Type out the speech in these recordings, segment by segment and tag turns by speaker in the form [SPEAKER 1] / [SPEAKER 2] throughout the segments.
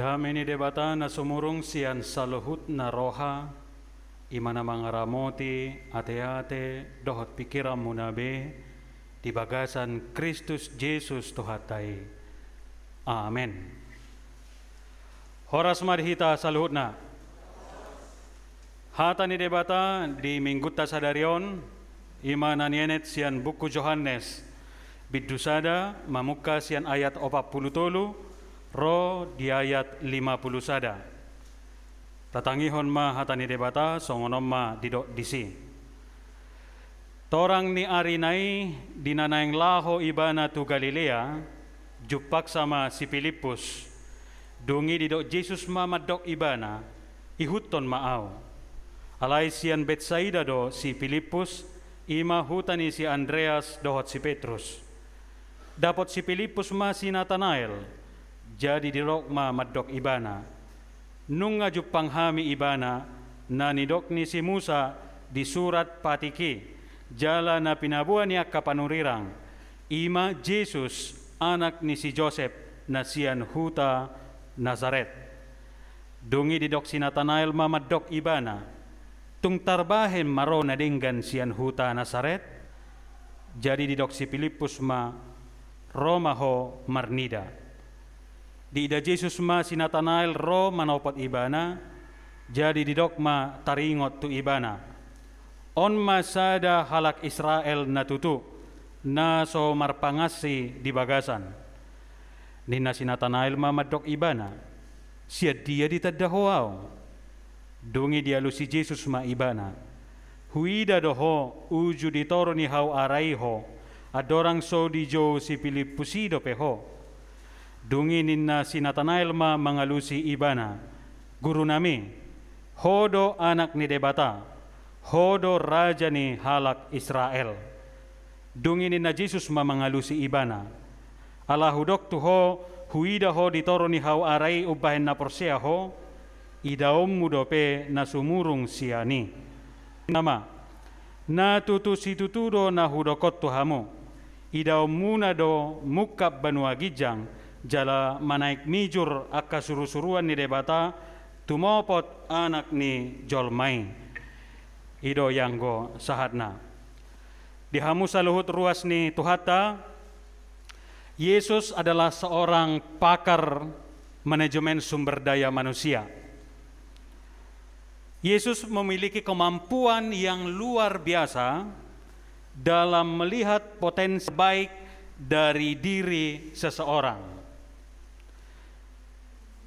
[SPEAKER 1] Damini debata na sumurong siyan sa luhut na roha, mga ramoti, ate-ate, dohot pikiram mo di bagasan Kristus Jesus tuhatay. Amen. Horas marhita sa luhut na. Hata ni debata di mingguta sa darion, nienet siyan buku Johannes, bidusada mamuka siyan ayat opapulutulu, ro di ayat 50 sada. Tatangi honma hatani debata ma didok disi. Torang ni arinai dinanaeng laho ibana tu Galilea jupak sama si Filipus. Dungi didok Jesus ma madok ibana ihuton au. Alai sian Betsaida do si Filipus ima hutani si Andreas dohot si Petrus. Dapat si Filipus ma si Nathanael jadi di rokma madok ibana nunga jupanghami ibana nani dokni si Musa di surat patiki jala na pinabuan ya kapanurirang ima Jesus anak ni si Joseph na sian huta Nazaret dungi didok si Nathanael mamadok ibana tung tarbahen na denggan sian huta Nazaret jadi di dok si Filipus ma Romaho marnida diida Jesus ma sinatanail ro manopot ibana, jadi di dogma taringot tu ibana. On masada halak Israel natutu, na so marpangasi di bagasan. Nina si ma madok ibana, sia dia di ditadahoau. Dungi dia lusi Jesus ma ibana. Huida doho uju ditoro ni hau araiho, adorang so di jo si Filipusido peho. Dunginin na dungi ma mga mangalusi ibana guru nami, hodo anak ni debata hodo raja ni halak Israel Dunginin na Jesus ma mangalusi ibana ala hudok tuho huida ho ditoro ni hau arai ubahen na porsia ho idaom mudope na sumurung siani nama na tutu tuturo na hudokot tuhamu idaom do mukab banua gijang jala manaik mijur akka suru-suruan ni debata tumopot anak ni jolmai ido yanggo sahatna dihamus saluhut ruas ni tuhata Yesus adalah seorang pakar manajemen sumber daya manusia. Yesus memiliki kemampuan yang luar biasa dalam melihat potensi baik dari diri seseorang.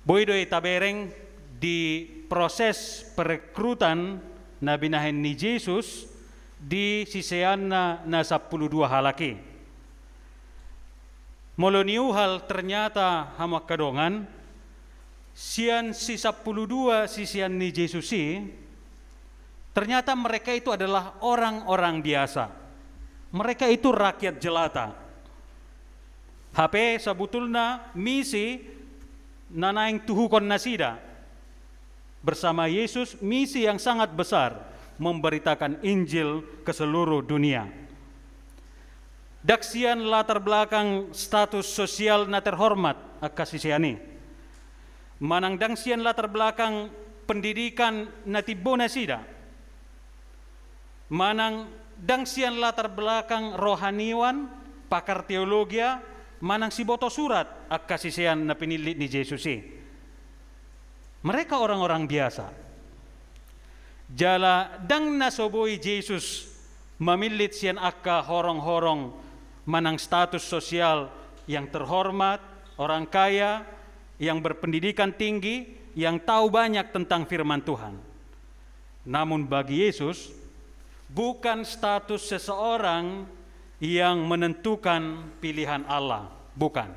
[SPEAKER 1] Boydoy tabereng di proses perekrutan Nabi Nahen ni Yesus di sisean na, na 12 halaki. Moloniu hal ternyata hamak kedongan sian si 12 sisian ni Jesus si ternyata mereka itu adalah orang-orang biasa. Mereka itu rakyat jelata. HP sebetulnya misi nanaing tuhukon nasida bersama Yesus misi yang sangat besar memberitakan Injil ke seluruh dunia. Daksian latar belakang status sosial na terhormat akasisiani. Manang daksian latar belakang pendidikan natibona nasida. Manang daksian latar belakang rohaniwan, pakar teologia, manang si boto surat akasisian na pinili ni Jesus eh. Mereka orang-orang biasa. Jala dang nasoboy Jesus mamilit siyan akka horong-horong manang status sosial yang terhormat, orang kaya, yang berpendidikan tinggi, yang tahu banyak tentang firman Tuhan. Namun bagi Yesus, bukan status seseorang yang menentukan pilihan Allah, bukan.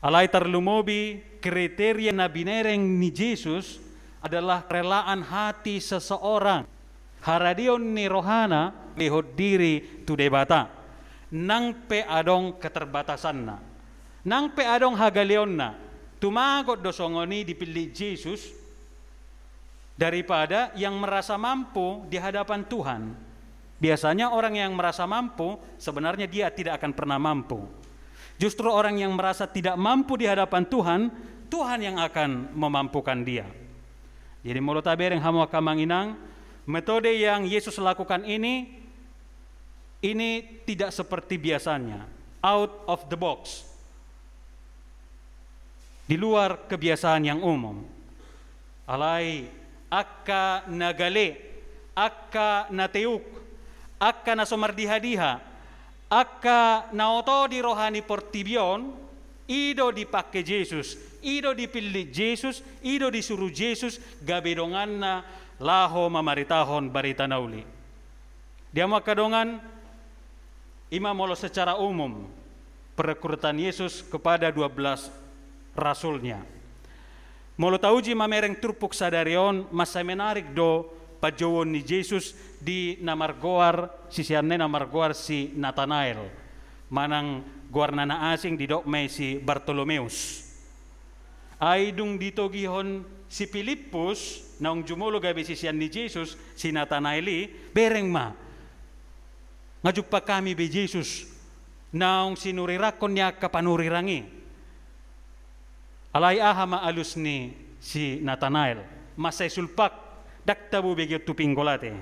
[SPEAKER 1] Alai terlumobi kriteria Nabi Nereng ni Yesus adalah relaan hati seseorang. Haradion ni rohana lihat diri tu debata. Nang pe adong keterbatasanna. Nang pe adong hagaleonna. Tumagot dosongoni dipilih Yesus daripada yang merasa mampu di hadapan Tuhan Biasanya orang yang merasa mampu, sebenarnya dia tidak akan pernah mampu. Justru orang yang merasa tidak mampu di hadapan Tuhan, Tuhan yang akan memampukan dia. Jadi mulut yang kamang kamanginang, metode yang Yesus lakukan ini, ini tidak seperti biasanya, out of the box, di luar kebiasaan yang umum. Alai akka nagale, akka nateuk, akka diha, akka naoto di rohani portibion, ido dipakai Yesus, ido dipilih Yesus, ido disuruh Yesus, gabedonganna laho mamaritahon barita nauli. Dia makadongan imam molo secara umum perekrutan Yesus kepada 12 rasulnya. Molo tauji mamereng turpuk sadarion masa menarik do pa ni Jesus di namargoar si sianne namargoar si Nathanael manang goar nana asing di dokme si Bartolomeus ay dung dito gihon si Filipus naong jumulo gabi si sian ni Jesus si Nathanael bereng ma ngajupa kami be Jesus naong sinurirakon niya kapanurirangi alay aha maalus ni si Nathanael masay sulpak daktabu bege tupingolate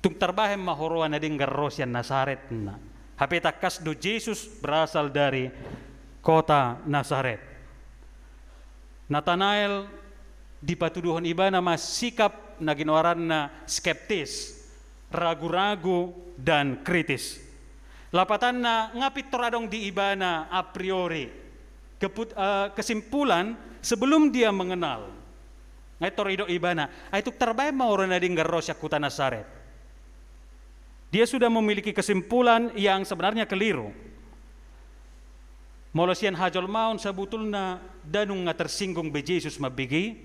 [SPEAKER 1] tung terbahem mahoroa na garros yang nasaret na hape takas do jesus berasal dari kota Nasaret Nathanael dipatuduhan ibana mas sikap na skeptis ragu-ragu dan kritis lapatan na ngapit toradong di ibana a priori Keput, uh, kesimpulan sebelum dia mengenal ngai torido ibana aituk ah, terbaik mau dengar ngeros kuta nasaret dia sudah memiliki kesimpulan yang sebenarnya keliru Molosian hajol maun na danung nga tersinggung be Jesus mabigi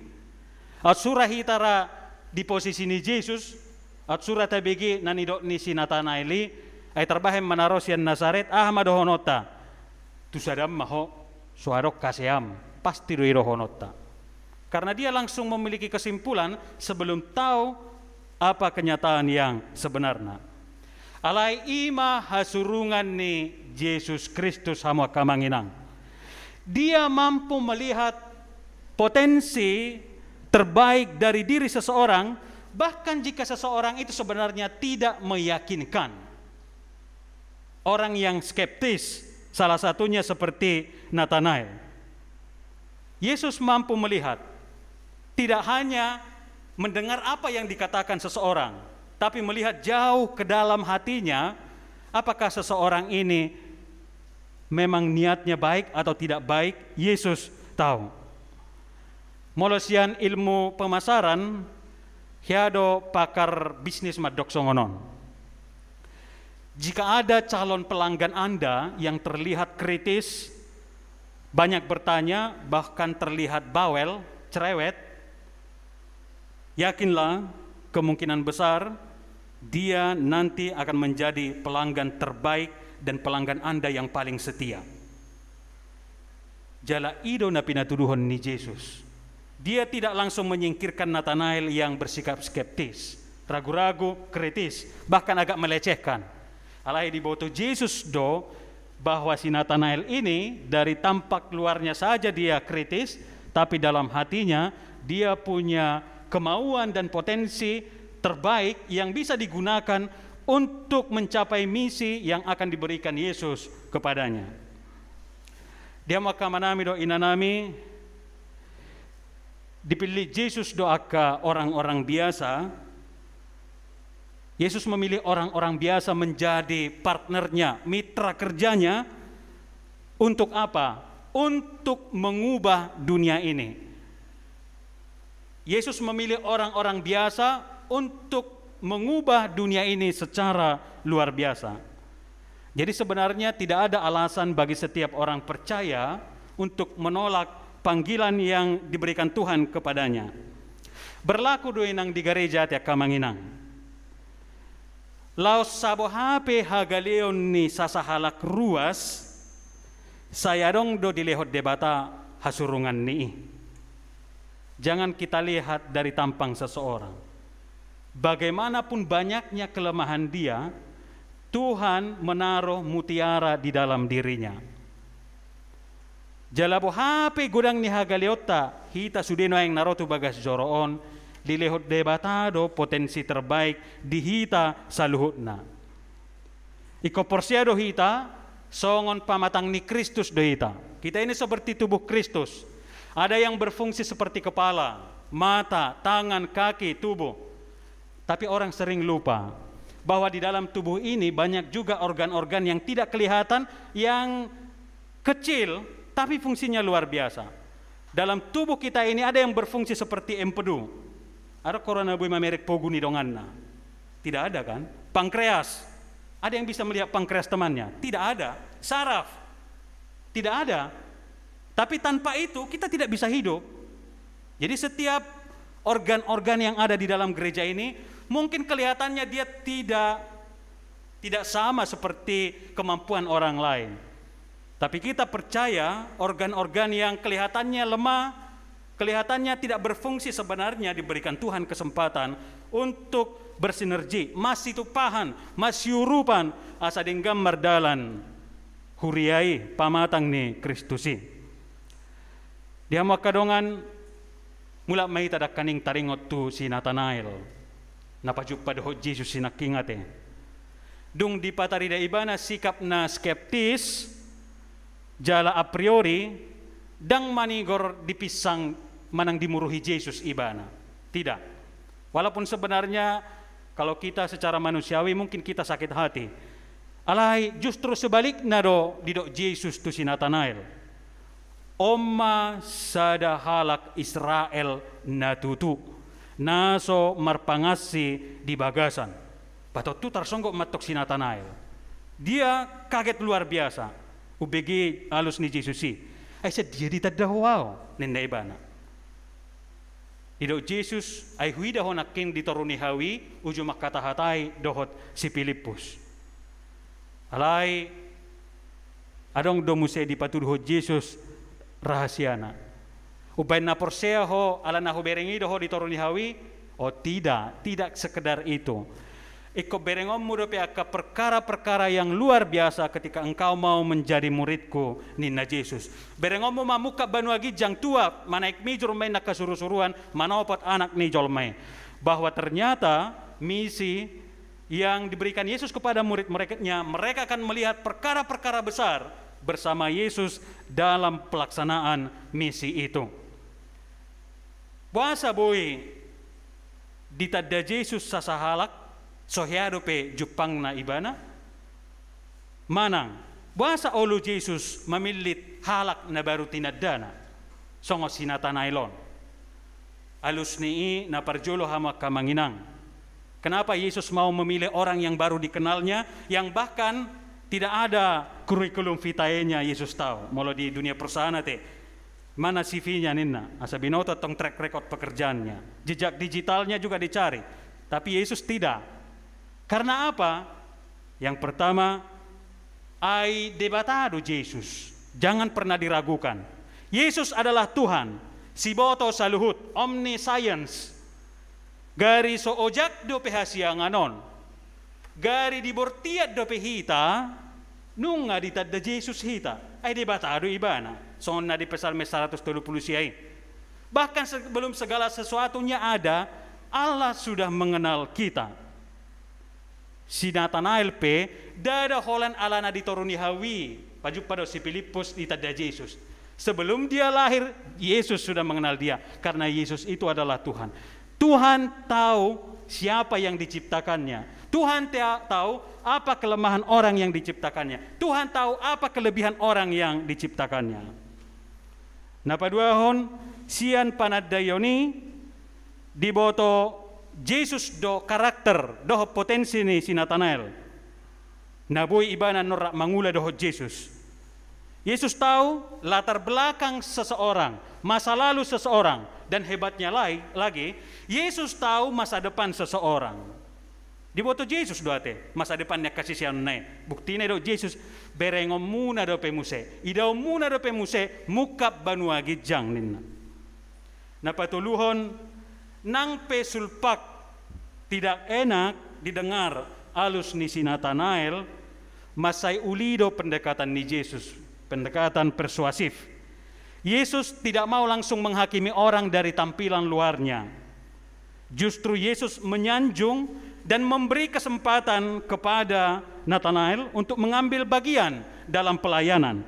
[SPEAKER 1] at surah hitara di posisi ni Jesus at surah tabigi nanidok ni sinatanaili ay ah, terbahem manarosian nasaret ahmad honota tusadam maho suarok kaseam pasti rohonota. honota karena dia langsung memiliki kesimpulan sebelum tahu apa kenyataan yang sebenarnya. Alai ima hasurungan ni Yesus Kristus hamwa kamanginang. Dia mampu melihat potensi terbaik dari diri seseorang bahkan jika seseorang itu sebenarnya tidak meyakinkan. Orang yang skeptis salah satunya seperti Nathanael. Yesus mampu melihat tidak hanya mendengar apa yang dikatakan seseorang, tapi melihat jauh ke dalam hatinya, apakah seseorang ini memang niatnya baik atau tidak baik, Yesus tahu. Molosian ilmu pemasaran, hiado pakar bisnis madok songonon. Jika ada calon pelanggan Anda yang terlihat kritis, banyak bertanya, bahkan terlihat bawel, cerewet, Yakinlah kemungkinan besar dia nanti akan menjadi pelanggan terbaik dan pelanggan Anda yang paling setia. Jala ido napinatuduhon ni Yesus. Dia tidak langsung menyingkirkan Nathanael yang bersikap skeptis, ragu-ragu, kritis, bahkan agak melecehkan. Alai diboto Yesus do bahwa si Nathanael ini dari tampak luarnya saja dia kritis, tapi dalam hatinya dia punya kemauan dan potensi terbaik yang bisa digunakan untuk mencapai misi yang akan diberikan Yesus kepadanya. Dia maka manami do inanami dipilih Yesus doaka orang-orang biasa. Yesus memilih orang-orang biasa menjadi partnernya, mitra kerjanya untuk apa? Untuk mengubah dunia ini. Yesus memilih orang-orang biasa untuk mengubah dunia ini secara luar biasa. Jadi sebenarnya tidak ada alasan bagi setiap orang percaya untuk menolak panggilan yang diberikan Tuhan kepadanya. Berlaku doenang di gereja tiak kamanginang. Laos sabo hape hagaleon ni sasahalak ruas, saya dong do dilehot debata hasurungan ni. Jangan kita lihat dari tampang seseorang. Bagaimanapun banyaknya kelemahan dia, Tuhan menaruh mutiara di dalam dirinya. Jalabo hape gudang ni hagaliota, hita sudeno yang narotu bagas joroon, dilehot debatado potensi terbaik di hita saluhutna. Iko porsiado hita, songon pamatang ni Kristus do hita. Kita ini seperti tubuh Kristus. Ada yang berfungsi seperti kepala, mata, tangan, kaki, tubuh. Tapi orang sering lupa bahwa di dalam tubuh ini banyak juga organ-organ yang tidak kelihatan yang kecil tapi fungsinya luar biasa. Dalam tubuh kita ini ada yang berfungsi seperti empedu. Ada korona bui merek poguni donganna. Tidak ada kan? Pankreas. Ada yang bisa melihat pankreas temannya? Tidak ada. Saraf. Tidak ada. Tapi tanpa itu kita tidak bisa hidup. Jadi setiap organ-organ yang ada di dalam gereja ini mungkin kelihatannya dia tidak tidak sama seperti kemampuan orang lain. Tapi kita percaya organ-organ yang kelihatannya lemah, kelihatannya tidak berfungsi sebenarnya diberikan Tuhan kesempatan untuk bersinergi, masih tupahan, masih urupan, asadingga merdalan, huriai, pamatang nih Kristusi. Dia kadongan mula mai tadak kaning taringot tu si Nathanael. Napajupa doho Jesus si eh. Dung di da ibana sikap na skeptis jala a priori dang manigor dipisang manang dimuruhi Jesus ibana. Tidak. Walaupun sebenarnya kalau kita secara manusiawi mungkin kita sakit hati. Alai justru sebalik do didok Jesus tu si Nathanael Oma sada halak Israel natutu. Naso marpangasi di bagasan. Patot tu tersonggok matok sinatanael. Dia kaget luar biasa. Ubegi alus ni Jesusi. Aisa dia ditadahwao Nenai bana, Ido Yesus ay huida ho naking ditoruni hawi uju makatahatay dohot si Filipus. Alay adong domusay di patuduhot Yesus rahasiana. na porsea ho ala nahu berengido ho ditoroni hawi, oh tidak, tidak sekedar itu. Iko berengom mudo aka perkara-perkara yang luar biasa ketika engkau mau menjadi muridku, Nina Yesus. Berengom mau muka banuagi jang tua, manaik mijur main nak kesuruh-suruhan, opat anak nih jolmai. Bahwa ternyata misi yang diberikan Yesus kepada murid muridnya mereka akan melihat perkara-perkara besar bersama Yesus dalam pelaksanaan misi itu. Bahasa boi tadah Yesus sasahalak sohiarupe pe jupang na ibana manang bahasa olu Yesus memilit halak na baru tinadana, songo nailon alus nii na parjolo hama kamanginang Kenapa Yesus mau memilih orang yang baru dikenalnya, yang bahkan tidak ada kurikulum vitae-nya Yesus tahu. Molo di dunia perusahaan teh. Mana CV-nya Nina? Asa binota tong track record pekerjaannya. Jejak digitalnya juga dicari. Tapi Yesus tidak. Karena apa? Yang pertama, ai debatado Yesus. Jangan pernah diragukan. Yesus adalah Tuhan. Si boto saluhut, omniscience. Gari so ojak do nganon, gari di bortia dope hita nung di da Jesus hita ay di batado ibana sonna di Pesalme 130 siai. bahkan sebelum segala sesuatunya ada Allah sudah mengenal kita si Nathanael pe dada holan alana di toruni hawi pajuk pada si Filipus di tada Yesus sebelum dia lahir Yesus sudah mengenal dia karena Yesus itu adalah Tuhan Tuhan tahu siapa yang diciptakannya. Tuhan tahu apa kelemahan orang yang diciptakannya. Tuhan tahu apa kelebihan orang yang diciptakannya. Nah pada hon sian panadayoni diboto Yesus do karakter, do potensi ni si Nathanael. Nabui ibana norak mangula do Yesus. Yesus tahu latar belakang seseorang, masa lalu seseorang dan hebatnya lagi Yesus tahu masa depan seseorang di foto Yesus doa teh masa depannya kasih bukti nih do Yesus berengom muna do pemuse idau muna do pemuse muka banua gijang ninna luhon nang pesulpak tidak enak didengar alus ni sinatanael masai ulido pendekatan ni Yesus pendekatan persuasif Yesus tidak mau langsung menghakimi orang dari tampilan luarnya. Justru Yesus menyanjung dan memberi kesempatan kepada Nathanael untuk mengambil bagian dalam pelayanan.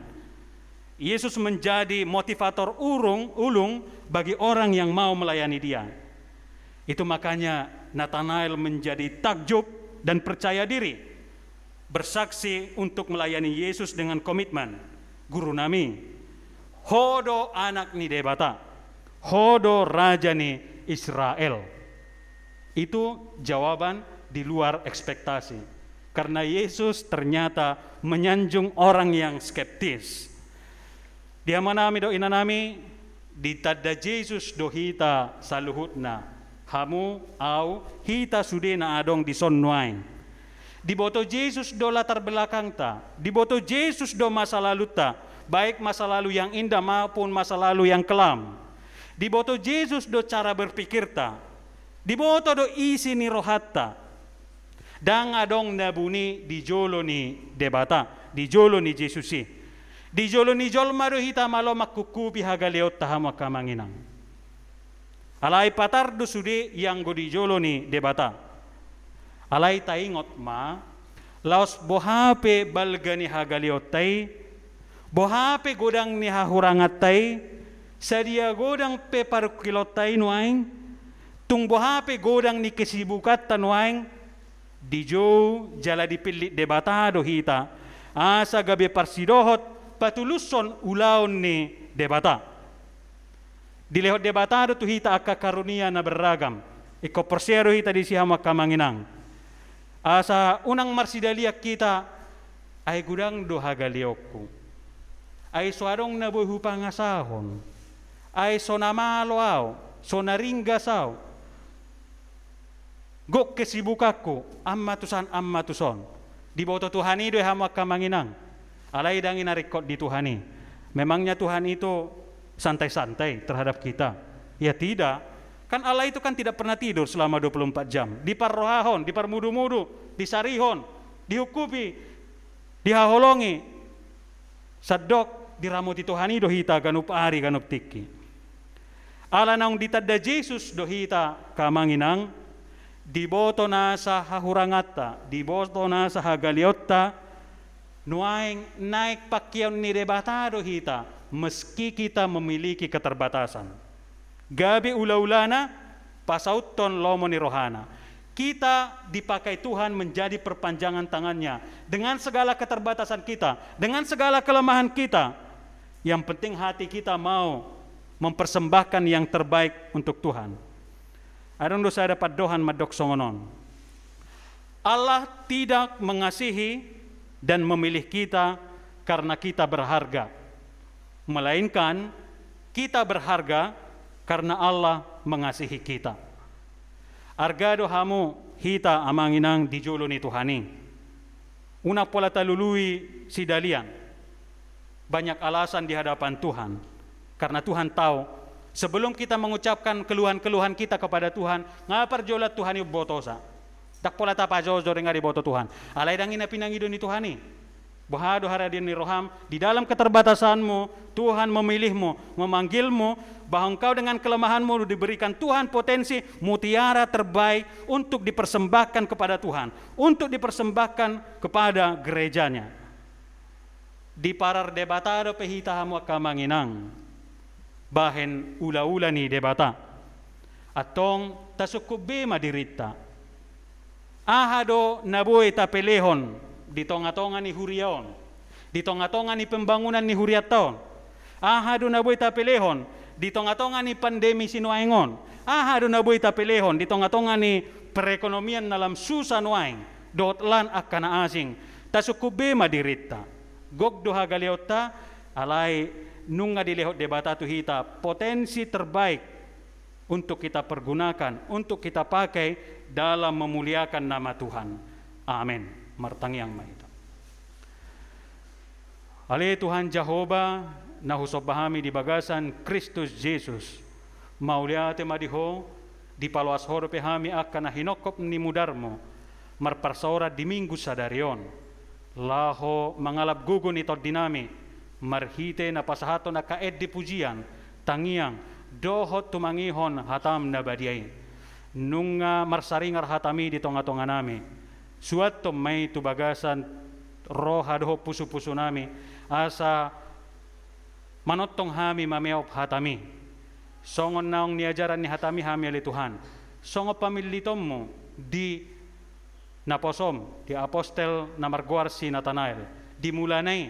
[SPEAKER 1] Yesus menjadi motivator urung ulung bagi orang yang mau melayani dia. Itu makanya Nathanael menjadi takjub dan percaya diri. Bersaksi untuk melayani Yesus dengan komitmen. Guru Nami, hodo anak ni debata hodo raja ni Israel itu jawaban di luar ekspektasi karena Yesus ternyata menyanjung orang yang skeptis dia manami do inanami di tada Yesus dohita saluhutna hamu au hita sudena adong di sonnuain di botol Yesus do latar belakang ta, di botol Yesus do masa lalu ta, baik masa lalu yang indah maupun masa lalu yang kelam. Di boto Yesus do cara berpikir ta, di boto do isi ni rohata, Dang adong nabuni di jolo ni debata, di jolo ni si. Di jolo ni jol maru hita malo makukupi leot tahama kamanginang. Alai patar do sudi yang go di jolo ni debata. Alai taingot ma, laos bohape balgani hagaleot Bohape godang ni tai sadia godang pe tai nuang, tung bohape godang ni kesibukat tanuang, dijo jala dipilit debata dohita, asa gabe parsidohot patuluson ulaun ni debata. Dilehot do tu hita akakarunia na beragam, iko persero hita di siha kamanginang. Asa unang marsidalia kita, ay gudang doha galiokku ai suarong na boi hupanga sahon ai sonamalo ao sonaringa sao gok kesibukaku amma tusan amma tuson di boto Tuhan itu hamak kamanginang alai dangin rekod di Tuhani memangnya Tuhan itu santai-santai terhadap kita ya tidak kan Allah itu kan tidak pernah tidur selama 24 jam di parrohahon di parmudu-mudu di sarihon dihukupi dihaholongi Sadok diramuti Tuhani dohita ganup ari ganup tiki. Ala naung ditadda Jesus dohita kamanginang diboto na sa hahurangata, diboto na sa hagaliotta, nuaing naik pakian ni debata dohita meski kita memiliki keterbatasan. Gabi ulaulana pasauton lomo ni rohana. Kita dipakai Tuhan menjadi perpanjangan tangannya. Dengan segala keterbatasan kita, dengan segala kelemahan kita, yang penting hati kita mau mempersembahkan yang terbaik untuk Tuhan. Adon dosa dapat dohan madok songonon. Allah tidak mengasihi dan memilih kita karena kita berharga. Melainkan kita berharga karena Allah mengasihi kita argado hamo hita amanginang dijulo ni Tuhani. Una pola talului si dalian. Banyak alasan di hadapan Tuhan. Karena Tuhan tahu sebelum kita mengucapkan keluhan-keluhan kita kepada Tuhan, ngapar jolat Tuhan botosa. Tak pola tapa jauh ngari boto Tuhan. Alai dangina pinangido ni Tuhani. Bahadu haradin roham, di dalam keterbatasanmu, Tuhan memilihmu, memanggilmu, bahwa engkau dengan kelemahanmu diberikan Tuhan potensi mutiara terbaik untuk dipersembahkan kepada Tuhan, untuk dipersembahkan kepada gerejanya. Di parar debata pehita hamu kamanginang, bahen ula-ula ni debata, atong tasukubima dirita, ahado nabueta pelehon, di tonga-tonga ni hurion, di tonga-tonga ni pembangunan ni huriaton. Ahadu na boy di tonga-tonga ni pandemi sinuaingon. Ahadu na boy di tonga-tonga ni perekonomian dalam susah nuaing, dotlan akan asing. Tasukube madirita. Gok doha galiota, alai nunga dilehot debata hita, potensi terbaik untuk kita pergunakan, untuk kita pakai dalam memuliakan nama Tuhan. Amin ma maita. Ali Tuhan Jehovah nahusopahami di bagasan Kristus Yesus te madiho di paluas horo pehami akan hinokop ni mudarmo marparsaura di minggu sadarion laho mangalap gugun tod dinami marhite na pasahato na kaed di pujian tangiang dohot tumangihon hatam na badiay nunga marsaringar hatami di tonga-tonga nami to mai tu bagasan roha doho pusu-pusu nami asa manottong hami mameop hatami songon naong ajaran ni hatami hami ali Tuhan songo pamilitommu di naposom di apostel na si Natanael dimulanai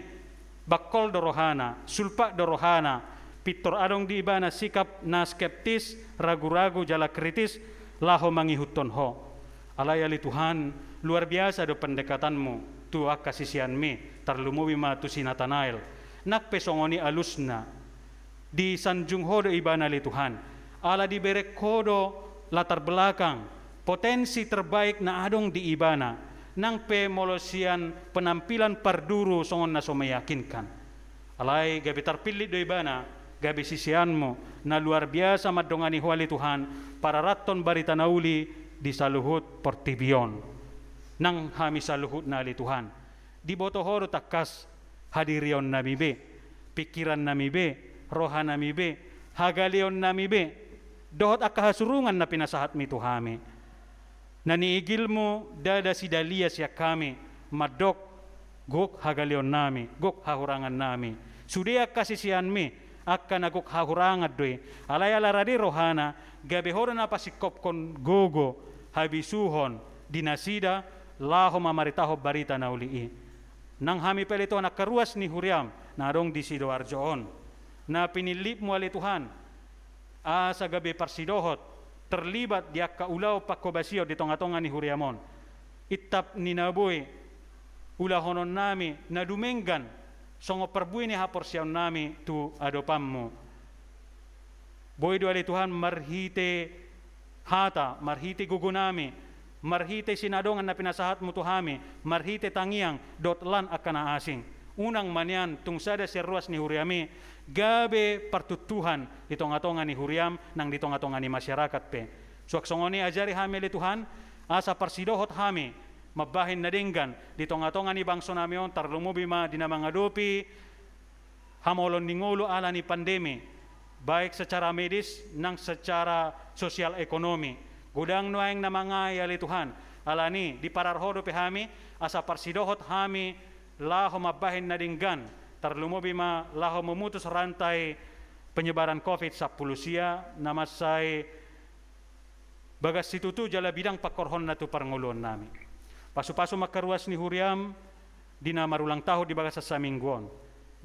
[SPEAKER 1] bakol dorohana sulpa dorohana pitor adong di ibana sikap na skeptis ragu-ragu jala kritis laho mangihutton ho alayali Tuhan Luar biasa do pendekatanmu. Tua kasisian mi, terlumu bima tu sinatanael. Nak pesongoni alusna. Di sanjung hodo ibana li Tuhan. Ala di berek hodo latar belakang. Potensi terbaik na adong di ibana. Nang pemolosian penampilan parduru songon na so meyakinkan. Alai gabi terpilih do ibana gabi sisianmu na luar biasa madongani huali Tuhan para raton barita nauli di saluhut portibion nang sa luhut na ali Tuhan. Di botohoro takas hadirion nami be, pikiran nami be, rohan nami be, hagalion nami be, dohot akahasurungan na pinasahat mi Tuhami. Naniigil mo dada si dalia siya kami, madok gok hagalion nami, gok hahurangan nami. Sudia kasisian mi, akan agok hahurangan doi Alayalara radi rohana, gabehoro na pasikop kon gogo, habisuhon, dinasida, Lahoma mamaritaho barita na uli'i. Nang hami pelito na karuas ni Huriam, narong di Sidoarjoon, na pinilip mo ali Tuhan, a sa gabi parsidohot, terlibat dia kaulaw pakobasiyo di tongatongan ni Huriamon. Itap ni nabuy, ulahonon nami, na dumenggan, songo perbuy ni siya nami tu adopam mo. Boy do ali Tuhan marhite hata, marhite gugunami, marhite sinadongan na pinasahat mo tuhami, marhite tangiang dot lan akana asing. Unang manian tungsada seruas ni huriami, gabe partutuhan atongan ni huriam nang atongan ni masyarakat pe. Suaksongoni ajari hami le Tuhan, asa parsidohot hami, mabahin na dinggan, atongan ni bangso namion dinamang adopi, hamolon ningulo ala ni pandemi, baik secara medis nang secara sosial ekonomi Gudang nuang mga yali Tuhan. Alani di pararhodo pe hami asa parsidohot hami laho mabahin nadinggan terlumubi ma laho memutus rantai penyebaran COVID sa pulusia nama bagas situtu jala bidang pakorhon tu parngulon nami. Pasu-pasu makaruas ni huriam di na marulang tahun di bagas saminggon.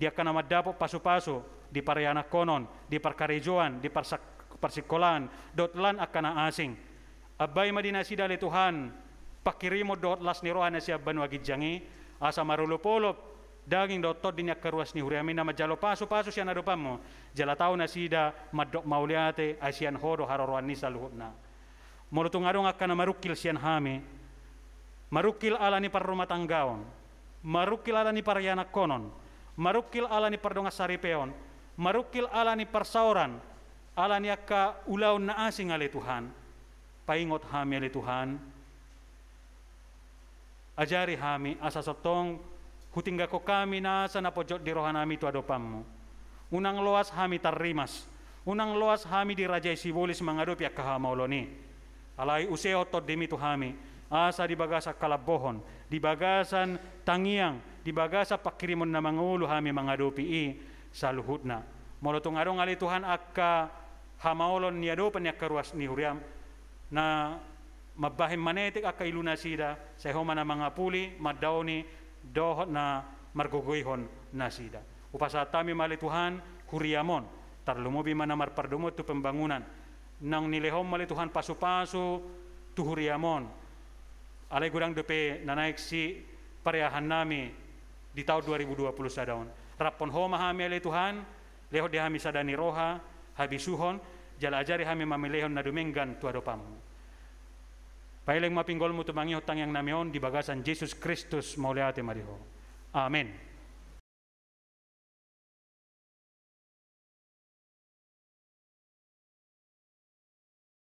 [SPEAKER 1] Dia akan nama pasu-pasu di parayana konon, di parkarejoan, di parsak, persikolan, dotlan akan asing Abai madina le Tuhan pakirimo dot las niroana abban wagi jangi asa marulopolop daging dot tod dinya karuas ni huri mina majalo pasu pasu si nadupamo jala tau na sida madok mauliate asian hodo haroroan ni saluhupna Mulutung arong akan marukil sian hami marukil ala ni tanggaon marukil alani ni paryanak konon marukil ala ni pardonga saripeon marukil alani ni parsauran ala ni akka ulaun na asing ale Tuhan paingot hami Tuhan. Ajari hami asa sotong hutingga ko kami na asa na pojok di rohanami tu adopamu. Unang loas hami tarrimas. Unang loas hami Sibulis sibolis mangadopia kahamauloni. Alai useo tot demi tu hami. Asa di bagasa kalabohon, di bagasan tangiang, di bagasa pakirimon na mangulu hami mangadopi i saluhutna. Molotong adong ali Tuhan akka hamaolon niadopan ni Huriam na mabahin manetik akay lunasida sa homa na mga puli madawni dohot na margugoyhon nasida. Upasa tami Tuhan huriamon Tarlumobi mana pardumo tu pembangunan nang nilehom Tuhan pasu-pasu tu huriamon. Alay gurang depe nanaiksi si pareahan nami di tahun 2020 sadaon. Rapon homa hami alay Tuhan, leho dihami sadani roha, habisuhon, jalajari hami mamilehon na dumenggan tuadopamu. Pailing mapinggol mo tumangi hotang yang namion di bagasan Jesus Kristus mauliate mariho. Amen.